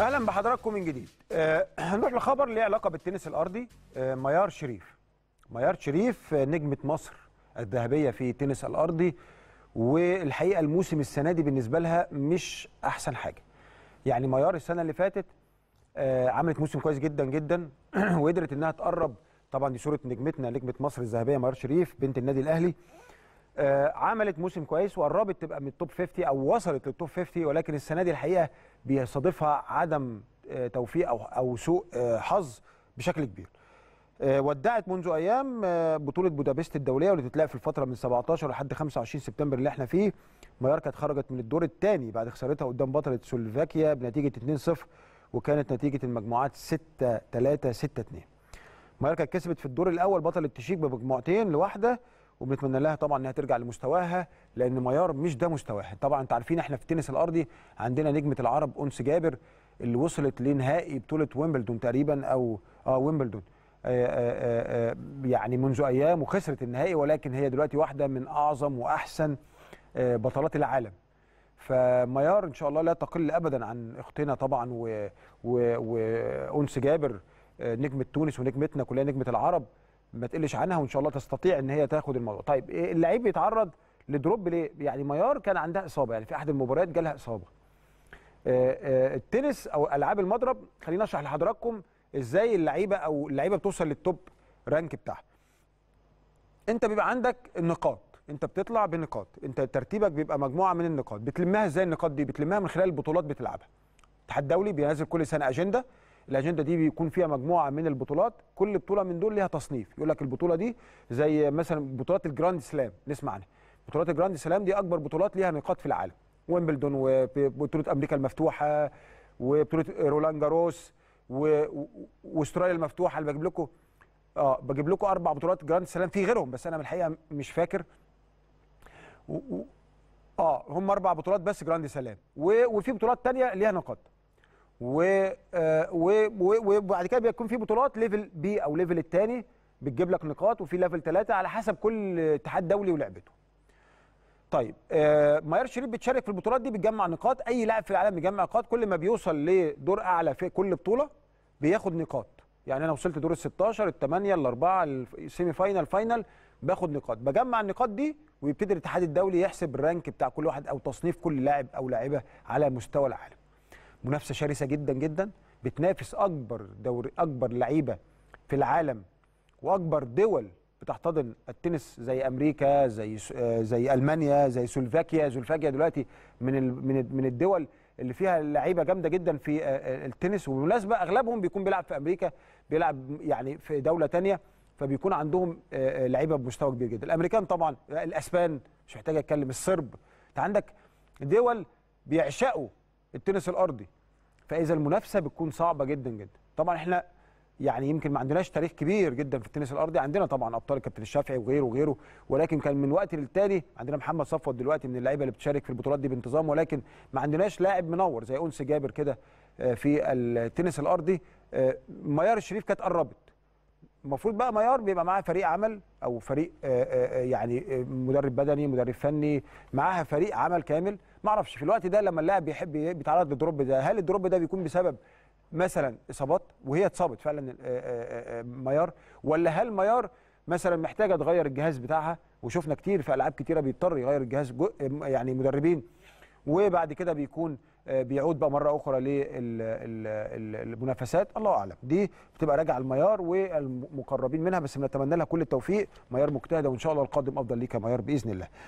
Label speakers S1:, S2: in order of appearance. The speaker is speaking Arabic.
S1: اهلا بحضراتكم من جديد أه هنروح لخبر ليه علاقه بالتنس الارضي أه ميار شريف ميار شريف آه، نجمه مصر الذهبيه في التنس الارضي والحقيقه الموسم السنه دي بالنسبه لها مش احسن حاجه يعني ميار السنه اللي فاتت أه عملت موسم كويس جدا جدا وقدرت انها تقرب طبعا دي صوره نجمتنا نجمه مصر الذهبيه ميار شريف بنت النادي الاهلي آه، عملت موسم كويس وقربت تبقى من التوب 50 او وصلت للتوب 50 ولكن السنه دي الحقيقه بيصادفها عدم آه، توفيق او او سوء آه، حظ بشكل كبير. ودعت منذ ايام بطوله بودابست الدوليه واللي تتلعب في الفتره من 17 لحد 25 سبتمبر اللي احنا فيه مايوركا اتخرجت من الدور الثاني بعد خسارتها قدام بطله سلوفاكيا بنتيجه 2-0 وكانت نتيجه المجموعات 6 3 6 2 مايوركا كسبت في الدور الاول بطله تشيك بمجموعتين لواحده وبنتمنى لها طبعا انها ترجع لمستواها لان ميار مش ده مستواها طبعا انتوا عارفين احنا في التنس الارضي عندنا نجمه العرب انس جابر اللي وصلت لنهائي بطوله ويمبلدون تقريبا او اه ويمبلدون آه، آه، آه، يعني منذ ايام وخسرت النهائي ولكن هي دلوقتي واحده من اعظم واحسن بطلات العالم فميار ان شاء الله لا تقل ابدا عن اختنا طبعا وانس جابر نجمه تونس ونجمتنا كلها نجمه العرب ما تقلش عنها وان شاء الله تستطيع ان هي تاخد الموضوع طيب إيه، اللعيب بيتعرض لدروب ليه يعني ميار كان عندها اصابه يعني في احد المباريات جالها اصابه آه، آه، التنس او العاب المضرب خلينا اشرح لحضراتكم ازاي اللعيبه او اللعيبه بتوصل للتوب رانك بتاعها انت بيبقى عندك النقاط انت بتطلع بنقاط انت ترتيبك بيبقى مجموعه من النقاط بتلمها ازاي النقاط دي بتلمها من خلال البطولات بتلعبها الاتحاد الدولي بينزل كل سنه اجنده الاجنده دي بيكون فيها مجموعه من البطولات كل بطوله من دول ليها تصنيف يقول لك البطوله دي زي مثلا بطولات الجراند سلام نسمع عنها بطولات الجراند سلام دي اكبر بطولات ليها نقاط في العالم ويمبلدون وبطوله امريكا المفتوحه وبطوله رولان جاروس واستراليا المفتوحه اللي بجيب لكم اه بجيب لكم اربع بطولات جراند سلام في غيرهم بس انا من الحقيقه مش فاكر و... و... اه هم اربع بطولات بس جراند سلام و... وفي بطولات تانية ليها نقاط و آه، وبعد كده بيكون في بطولات ليفل بي او ليفل الثاني بتجيب لك نقاط وفي ليفل ثلاثه على حسب كل اتحاد دولي ولعبته. طيب آه، ماير شريف بتشارك في البطولات دي بتجمع نقاط اي لاعب في العالم بيجمع نقاط كل ما بيوصل لدور اعلى في كل بطوله بياخد نقاط يعني انا وصلت دور ال 16 ال 8 ال 4 السيمي فاينل فاينل باخد نقاط بجمع النقاط دي ويبتدي الاتحاد الدولي يحسب الرانك بتاع كل واحد او تصنيف كل لاعب او لاعبه على مستوى العالم منافسه شرسه جدا جدا بتنافس اكبر دوري اكبر لعيبه في العالم واكبر دول بتحتضن التنس زي امريكا زي آه، زي المانيا زي سلوفاكيا سلوفاكيا دلوقتي من من من الدول اللي فيها لعيبه جامده جدا في آه، آه، التنس وبالمناسبه اغلبهم بيكون بيلعب في امريكا بيلعب يعني في دوله تانية فبيكون عندهم لعيبه بمستوى كبير جدا الامريكان طبعا الاسبان مش محتاج اتكلم الصرب انت عندك دول بيعشقوا التنس الارضي فاذا المنافسه بتكون صعبه جدا جدا طبعا احنا يعني يمكن ما عندناش تاريخ كبير جدا في التنس الارضي عندنا طبعا ابطال كابتن الشافعي وغيره وغيره ولكن كان من وقت للتاني عندنا محمد صفوت دلوقتي من اللعيبه اللي بتشارك في البطولات دي بانتظام ولكن ما عندناش لاعب منور زي انس جابر كده آه، في التنس الارضي آه، ميار الشريف كانت قربت المفروض بقى ميار بيبقى معاها فريق عمل او فريق آه، آه، آه، يعني مدرب بدني مدرب فني معاها فريق عمل كامل ما اعرفش في الوقت ده لما اللاعب بيحب بيتعرض للدروب ده هل الدروب ده بيكون بسبب مثلا اصابات وهي اتصابت فعلا ميار ولا هل ميار مثلا محتاجه تغير الجهاز بتاعها وشفنا كتير في العاب كتيره بيضطر يغير الجهاز يعني مدربين وبعد كده بيكون آه، بيعود بقى مره اخرى للمنافسات الله اعلم دي بتبقى راجعه الميار والمقربين منها بس بنتمنى لها كل التوفيق ميار مجتهده وان شاء الله القادم افضل ليك يا ميار باذن الله